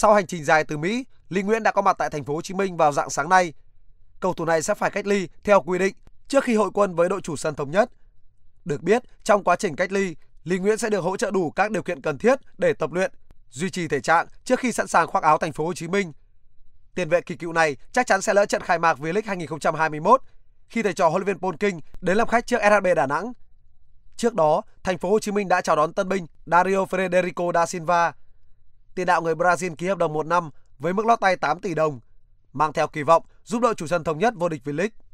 Sau hành trình dài từ Mỹ, Lý Nguyễn đã có mặt tại thành phố Hồ Chí Minh vào dạng sáng nay. Cầu thủ này sẽ phải cách ly theo quy định trước khi hội quân với đội chủ sân thống nhất. Được biết, trong quá trình cách ly, Lý Nguyễn sẽ được hỗ trợ đủ các điều kiện cần thiết để tập luyện, duy trì thể trạng trước khi sẵn sàng khoác áo thành phố Hồ Chí Minh. Tiền vệ kỳ cựu này chắc chắn sẽ lỡ trận khai mạc V-League 2021 khi thầy trò huấn luyện Paul King đến làm khách trước SHB Đà Nẵng. Trước đó, thành phố Hồ Chí Minh đã chào đón tân binh Dario Federico da Silva tiền đạo người Brazil ký hợp đồng một năm với mức lót tay 8 tỷ đồng, mang theo kỳ vọng giúp đội chủ sân thống nhất vô địch V-League.